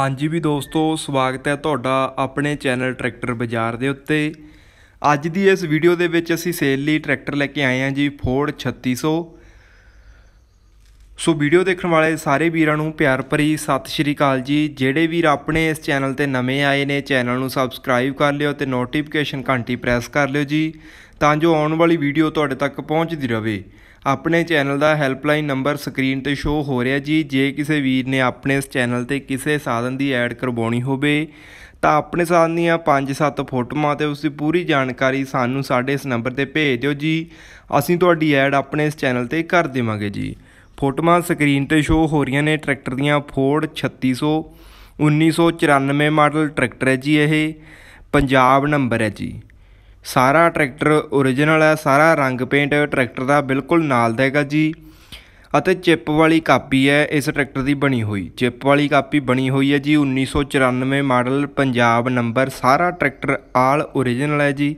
ਹਾਂਜੀ ਵੀ ਦੋਸਤੋ ਸਵਾਗਤ ਹੈ ਤੁਹਾਡਾ ਆਪਣੇ ਚੈਨਲ ਟਰੈਕਟਰ ਬਾਜ਼ਾਰ ਦੇ ਉੱਤੇ ਅੱਜ ਦੀ ਇਸ ਵੀਡੀਓ ਦੇ ਵਿੱਚ ਅਸੀਂ ਸੇਲ ਲਈ ਟਰੈਕਟਰ ਲੈ ਕੇ ਆਏ ਹਾਂ ਜੀ ਫੋਰਡ 3600 ਸੋ ਵੀਡੀਓ ਦੇਖਣ ਵਾਲੇ ਸਾਰੇ ਵੀਰਾਂ ਨੂੰ ਪਿਆਰ ਭਰੀ ਸਤਿ ਸ਼੍ਰੀ ਅਕਾਲ ਜੀ ਜਿਹੜੇ ਵੀਰ ਆਪਣੇ ਇਸ ਚੈਨਲ ਤੇ ਨਵੇਂ ਆਏ ਨੇ ਚੈਨਲ ਨੂੰ ਸਬਸਕ੍ਰਾਈਬ ਕਰ ਲਿਓ ਤੇ ਨੋਟੀਫਿਕੇਸ਼ਨ ਘੰਟੀ ਪ੍ਰੈਸ ਕਰ ਲਿਓ ਜੀ ਤਾਂ ਜੋ ਆਉਣ ਵਾਲੀ ਵੀਡੀਓ ਤੁਹਾਡੇ ਤੱਕ ਪਹੁੰਚਦੀ ਰਹੇ ਆਪਣੇ ਚੈਨਲ ਦਾ ਹੈਲਪਲਾਈਨ ਨੰਬਰ ਸਕਰੀਨ ਤੇ ਸ਼ੋ ਹੋ ਰਿਹਾ ਜੀ ਜੇ ਕਿਸੇ ਵੀਰ ਨੇ ਆਪਣੇ ਇਸ ਚੈਨਲ ਤੇ ਕਿਸੇ ਸਾਧਨ ਦੀ ਐਡ ਕਰਵਾਉਣੀ ਹੋਵੇ ਤਾਂ ਆਪਣੇ ਸਾਧਨ ਦੀਆਂ 5-7 ਫੋਟੋਆਂ ਤੇ ਉਸ ਦੀ ਪੂਰੀ ਜਾਣਕਾਰੀ ਸਾਨੂੰ ਸਾਡੇ ਇਸ ਨੰਬਰ ਤੇ ਭੇਜ ਦਿਓ ਜੀ ਅਸੀਂ ਤੁਹਾਡੀ ਐਡ ਆਪਣੇ ਇਸ ਚੈਨਲ ਤੇ ਕਰ ਦੇਵਾਂਗੇ ਜੀ ਫੋਟੋਆਂ ਸਕਰੀਨ ਤੇ ਸ਼ੋ ਹੋ ਰਹੀਆਂ ਨੇ ਟਰੈਕਟਰ ਦੀਆਂ ਫੋਰਡ 3600 1994 ਮਾਡਲ ਟਰੈਕਟਰ ਹੈ ਜੀ ਇਹ ਪੰਜਾਬ ਨੰਬਰ ਹੈ ਜੀ ਸਾਰਾ ਟਰੈਕਟਰ origignal ਹੈ ਸਾਰਾ ਰੰਗ ਪੇਂਟ ਟਰੈਕਟਰ ਦਾ ਬਿਲਕੁਲ ਨਾਲ ਦਾ ਜੀ ਅਤੇ ਚਿੱਪ ਵਾਲੀ ਕਾਪੀ ਹੈ ਇਸ ਟਰੈਕਟਰ ਦੀ ਬਣੀ ਹੋਈ ਚਿੱਪ ਵਾਲੀ ਕਾਪੀ ਬਣੀ ਹੋਈ ਹੈ ਜੀ 1994 ਮਾਡਲ ਪੰਜਾਬ ਨੰਬਰ ਸਾਰਾ ਟਰੈਕਟਰ ਆਲ origignal ਹੈ ਜੀ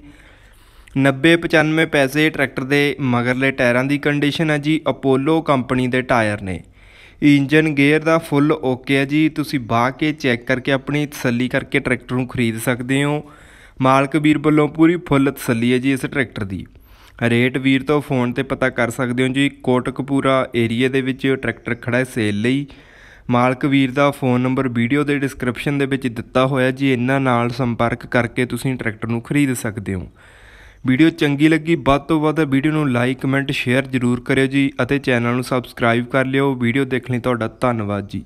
90 95 ਪੈਸੇ ਟਰੈਕਟਰ ਦੇ ਮਗਰਲੇ ਟਾਇਰਾਂ ਦੀ ਕੰਡੀਸ਼ਨ ਹੈ ਜੀ ਅਪੋਲੋ ਕੰਪਨੀ ਦੇ ਟਾਇਰ ਨੇ ਇੰਜਨ ਗੇਅਰ ਦਾ ਫੁੱਲ ਓਕੇ ਹੈ ਜੀ ਤੁਸੀਂ ਬਾਹ ਕੇ ਚੈੱਕ ਕਰਕੇ ਆਪਣੀ ਤਸੱਲੀ ਕਰਕੇ ਟਰੈਕਟਰ ਨੂੰ ਖਰੀਦ ਸਕਦੇ ਹੋ ਮਾਲਕ ਵੀਰ ਵੱਲੋਂ ਪੂਰੀ ਫੁੱਲ ਤਸੱਲੀ ਹੈ ਜੀ ਇਸ ਟਰੈਕਟਰ ਦੀ ਰੇਟ ਵੀਰ ਤੋਂ ਫੋਨ ਤੇ ਪਤਾ ਕਰ ਸਕਦੇ ਹੋ ਜੀ ਕੋਟਕਪੂਰਾ ਏਰੀਆ ਦੇ ਵਿੱਚ ਟਰੈਕਟਰ ਖੜਾ ਹੈ ਸੇਲ ਲਈ ਮਾਲਕ ਵੀਰ ਦਾ ਫੋਨ ਨੰਬਰ ਵੀਡੀਓ ਦੇ ਡਿਸਕ੍ਰਿਪਸ਼ਨ ਦੇ ਵਿੱਚ ਦਿੱਤਾ ਹੋਇਆ ਜੀ ਇਹਨਾਂ ਨਾਲ ਸੰਪਰਕ ਕਰਕੇ ਤੁਸੀਂ ਟਰੈਕਟਰ ਨੂੰ ਖਰੀਦ ਸਕਦੇ ਹੋ ਵੀਡੀਓ ਚੰਗੀ ਲੱਗੀ ਵੱਧ ਤੋਂ ਵੱਧ ਵੀਡੀਓ ਨੂੰ ਲਾਈਕ ਕਮੈਂਟ ਸ਼ੇਅਰ ਜ਼ਰੂਰ ਕਰਿਓ ਜੀ ਅਤੇ ਚੈਨਲ ਨੂੰ ਸਬਸਕ੍ਰਾਈਬ ਕਰ ਲਿਓ ਵੀਡੀਓ ਦੇਖਣ ਲਈ ਤੁਹਾਡਾ ਧੰਨਵਾਦ ਜੀ